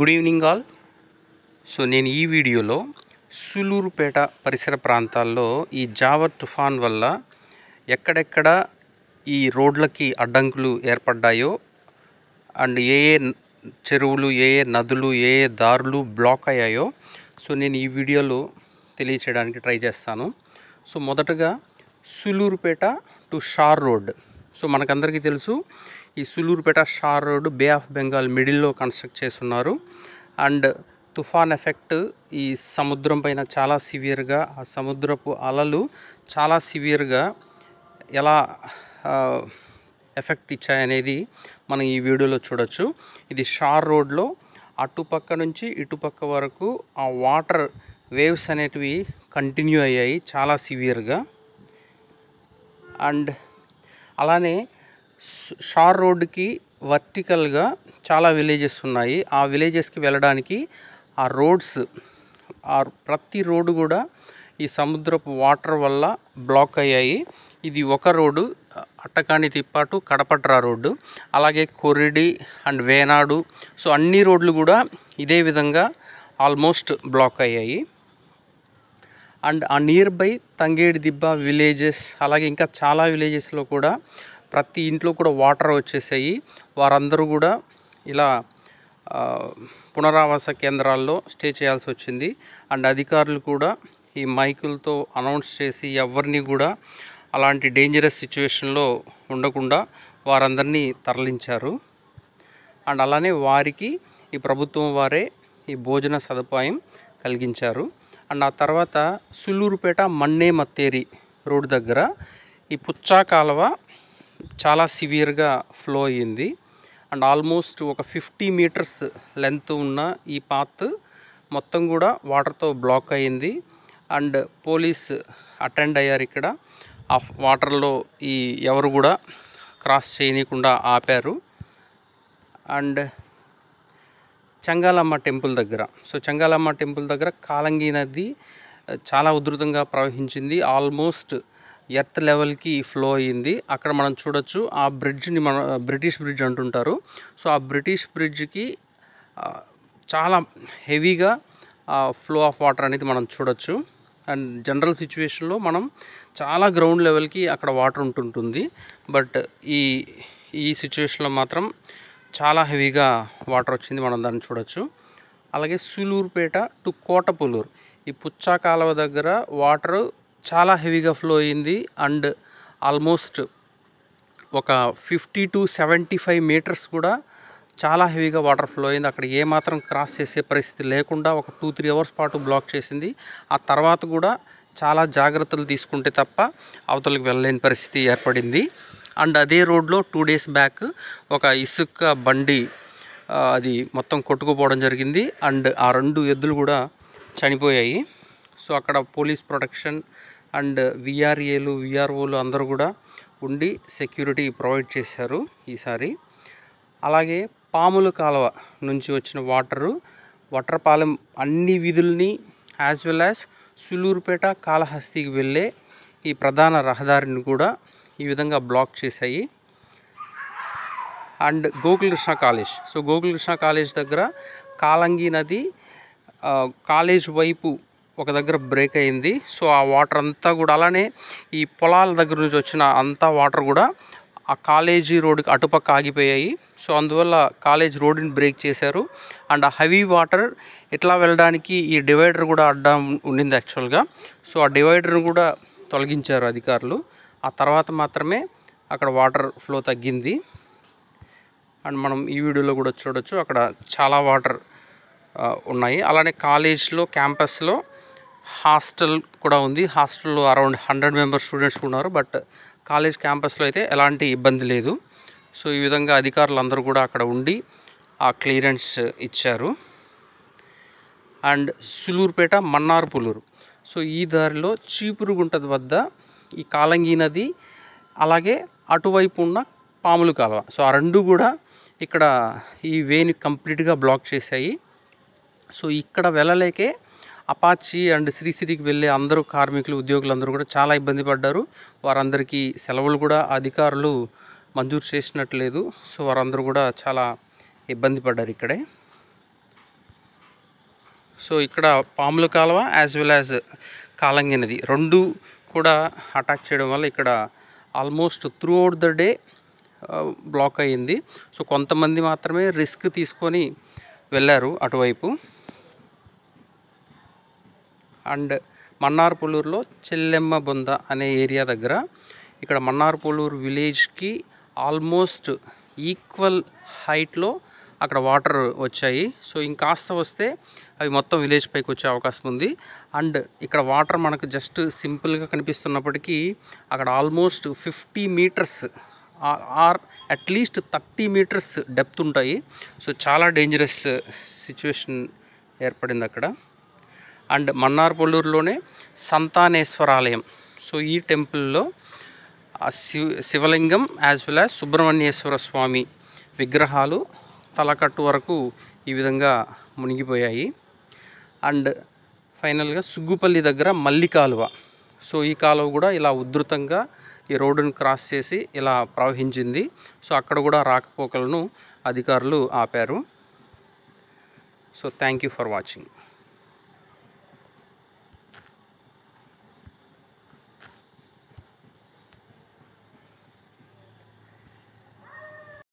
good evening all so నేను ఈ వీడియోలో సులూరుపేట పరిసర ప్రాంతాల్లో ఈ జావర్ తుఫాన్ వల్ల ఎక్కడెక్కడ ఈ రోడ్లకి అడ్డంకులు ఏర్పడ్డాయో అండ్ ఏ ఏ చెరువులు ఏ ఏ నదులు ఏ ఏ దారులు బ్లాక్ అయ్యాయో సో నేను ఈ వీడియోలో తెలియచేయడానికి ట్రై చేస్తాను సో మొదటగా Sullurupeta to SHAR road so మనకందరికీ తెలుసు ఈ Sullurupeta SHAR road Bay of Bengal మిడిల్లో కన్స్ట్రక్ట్ చేస్తున్నారు అండ్ తుఫాన్ ఎఫెక్ట్ ఈ సముద్రం పైన చాలా సివియర్గా ఆ సముద్రపు అలలు చాలా సివియర్గా ఎలా ఎఫెక్ట్ ఇచ్చాయనేది మనం ఈ వీడియోలో చూడొచ్చు ఇది షార్ రోడ్లో అటుపక్క నుంచి ఇటుపక్క వరకు ఆ వాటర్ వేవ్స్ అనేటివి కంటిన్యూ అయ్యాయి చాలా సివియర్గా అండ్ అలానే షార్ రోడ్డుకి వర్టికల్గా చాలా విలేజెస్ ఉన్నాయి ఆ విలేజెస్కి వెళ్ళడానికి ఆ రోడ్స్ ఆ ప్రతి రోడ్డు కూడా ఈ సముద్రపు వాటర్ వల్ల బ్లాక్ అయ్యాయి ఇది ఒక రోడ్డు అట్టకాని తిప్పాటు కడపట్రా రోడ్డు అలాగే కొరిడి అండ్ వేనాడు సో అన్ని రోడ్లు కూడా ఇదే విధంగా ఆల్మోస్ట్ బ్లాక్ అయ్యాయి అండ్ ఆ nearby Thangedi Dibba villages అలాగే ఇంకా చాలా విలేజెస్లో కూడా ప్రతి ఇంట్లో కూడా వాటర్ వచ్చేసాయి వారందరూ కూడా ఇలా పునరావాస కేంద్రాల్లో స్టే చేయాల్సి వచ్చింది అండ్ అధికారులు కూడా ఈ మైకులతో అనౌన్స్ చేసి ఎవరిని కూడా అలాంటి డేంజరస్ సిచ్యువేషన్లో ఉండకుండా వారందరినీ తరలించారు అండ్ అలానే వారికి ఈ ప్రభుత్వం వారే ఈ భోజన సదుపాయం కలిగించారు అండ్ ఆ తర్వాత సులూరుపేట మన్నే మత్తేరి రోడ్డు దగ్గర ఈ పుచ్చా కాలువ చాలా సివియర్గా ఫ్లో అయ్యింది అండ్ ఆల్మోస్ట్ ఒక ఫిఫ్టీ మీటర్స్ లెంత్ ఉన్న ఈ పాత్ మొత్తం కూడా వాటర్తో బ్లాక్ అయింది అండ్ పోలీస్ అటెండ్ అయ్యారు ఇక్కడ ఆ వాటర్లో ఈ ఎవరు కూడా క్రాస్ చేయనీయకుండా ఆపారు అండ్ చంగాలమ్మ టెంపుల్ దగ్గర సో చంగాలమ్మ టెంపుల్ దగ్గర కాలంగి నది చాలా ఉధృతంగా ప్రవహించింది ఆల్మోస్ట్ ఎర్త్ లెవెల్కి ఫ్లో అయ్యింది అక్కడ మనం చూడొచ్చు ఆ బ్రిడ్జ్ని మన బ్రిటిష్ బ్రిడ్జ్ అంటుంటారు సో ఆ బ్రిటిష్ బ్రిడ్జ్కి చాలా హెవీగా ఫ్లో ఆఫ్ వాటర్ అనేది మనం చూడొచ్చు అండ్ జనరల్ సిచ్యువేషన్లో మనం చాలా గ్రౌండ్ లెవెల్కి అక్కడ వాటర్ ఉంటుంటుంది బట్ ఈ ఈ సిచ్యువేషన్లో మాత్రం చాలా హెవీగా వాటర్ వచ్చింది మనం దాన్ని చూడొచ్చు అలాగే సులూరుపేట టు కోటపులూరు ఈ పుచ్చా కాలువ దగ్గర వాటరు చాలా హెవీగా ఫ్లో అయింది అండ్ ఆల్మోస్ట్ ఒక fifty to seventy five metres కూడా చాలా హెవీగా వాటర్ ఫ్లో అయింది అక్కడ ఏమాత్రం క్రాస్ చేసే పరిస్థితి లేకుండా ఒక టూ త్రీ అవర్స్ పాటు బ్లాక్ చేసింది ఆ తర్వాత కూడా చాలా జాగ్రత్తలు తీసుకుంటే తప్ప అవతలకు వెళ్ళలేని పరిస్థితి ఏర్పడింది అండ్ అదే రోడ్లో టూ డేస్ బ్యాక్ ఒక ఇసుక బండి అది మొత్తం కొట్టుకుపోవడం జరిగింది అండ్ ఆ రెండు ఎద్దులు కూడా చనిపోయాయి సో అక్కడ పోలీస్ ప్రొటెక్షన్ అండ్ విఆర్ఏలు విఆర్ఓలు అందరూ కూడా ఉండి సెక్యూరిటీ ప్రొవైడ్ చేశారు ఈసారి అలాగే పాముల కాలువ నుంచి వచ్చిన వాటరు వట్రపాలెం అన్ని విధుల్ని యాజ్ వెల్ యాజ్ సులూరుపేట కాళహస్తికి వెళ్ళే ఈ ప్రధాన రహదారిని కూడా ఈ విధంగా బ్లాక్ చేశాయి and Gokulakrishna college so Gokulakrishna college దగ్గర కాలంగి నది కాలేజ్ వైపు ఒక దగ్గర బ్రేక్ అయింది సో ఆ వాటర్ అంతా కూడా అలానే ఈ పొలాల దగ్గర నుంచి వచ్చిన అంతా వాటర్ కూడా ఆ కాలేజీ రోడ్డుకి అటుపక్క ఆగిపోయాయి సో అందువల్ల కాలేజ్ రోడ్డుని బ్రేక్ చేశారు అండ్ ఆ హెవీ వాటర్ ఎట్లా వెళ్ళడానికి ఈ డివైడర్ కూడా అడ్డం ఉండింది యాక్చువల్గా సో ఆ డివైడర్ని కూడా తొలగించారు అధికారులు ఆ తర్వాత మాత్రమే అక్కడ వాటర్ ఫ్లో తగ్గింది అండ్ మనం ఈ వీడియోలో కూడా చూడొచ్చు అక్కడ చాలా వాటర్ ఉన్నాయి అలానే కాలేజ్లో క్యాంపస్లో హాస్టల్ కూడా ఉంది హాస్టల్లో అరౌండ్ హండ్రెడ్ మెంబర్స్ స్టూడెంట్స్ ఉన్నారు బట్ కాలేజ్ క్యాంపస్లో అయితే ఎలాంటి ఇబ్బంది లేదు సో ఈ విధంగా అధికారులు అందరూ కూడా అక్కడ ఉండి ఆ క్లియరెన్స్ ఇచ్చారు అండ్ సులూరుపేట మన్నార్పులూరు సో ఈ దారిలో చీపురుగుంట వద్ద ఈ కాలంగి నది అలాగే అటువైపు ఉన్న పాములు కాలువ సో ఆ రెండు కూడా ఇక్కడ ఈ వేని కంప్లీట్గా బ్లాక్ చేశాయి సో ఇక్కడ వెళ్ళలేకే అపాచి అండ్ శ్రీశ్రీకి వెళ్ళే అందరూ కార్మికులు ఉద్యోగులందరూ కూడా చాలా ఇబ్బంది పడ్డారు వారందరికీ సెలవులు కూడా అధికారులు మంజూరు చేసినట్లేదు సో వారందరూ కూడా చాలా ఇబ్బంది పడ్డారు ఇక్కడే సో ఇక్కడ పాముల కాలువ యాజ్ వెల్ యాజ్ కాలంగి నది రెండు కూడా అటాక్ చేయడం వల్ల ఇక్కడ almost throughout the day block అయ్యింది సో కొంతమంది మాత్రమే రిస్క్ తీసుకొని వెళ్ళారు అటువైపు అండ్ మన్నార్పులూరులో చెల్లెమ్మ బొంద అనే ఏరియా దగ్గర ఇక్కడ మన్నార్పులూరు విలేజ్కి ఆల్మోస్ట్ ఈక్వల్ హైట్లో అక్కడ వాటర్ వచ్చాయి సో ఇంకాస్త వస్తే అవి మొత్తం విలేజ్ పైకి వచ్చే అవకాశం ఉంది అండ్ ఇక్కడ వాటర్ మనకు జస్ట్ సింపుల్గా కనిపిస్తున్నప్పటికీ అక్కడ almost fifty meters or at least thirty meters depth ఉంటాయి సో చాలా డేంజరస్ సిచ్యువేషన్ ఏర్పడింది అక్కడ అండ్ మన్నార్పల్లూరులోనే సంతానేశ్వరాలయం సో ఈ టెంపుల్లో Shiva Shivalingam as well as Subrahmanyeswara Swamy విగ్రహాలు తలకట్టు వరకు ఈ విధంగా మునిగిపోయాయి అండ్ ఫైనల్గా సుగ్గుపల్లి దగ్గర మల్లి కాలువ సో ఈ కాలువ కూడా ఇలా ఉధృతంగా ఈ రోడ్డును క్రాస్ చేసి ఇలా ప్రవహించింది సో అక్కడ కూడా రాకపోకలను అధికారులు ఆపారు సో థ్యాంక్ ఫర్ వాచింగ్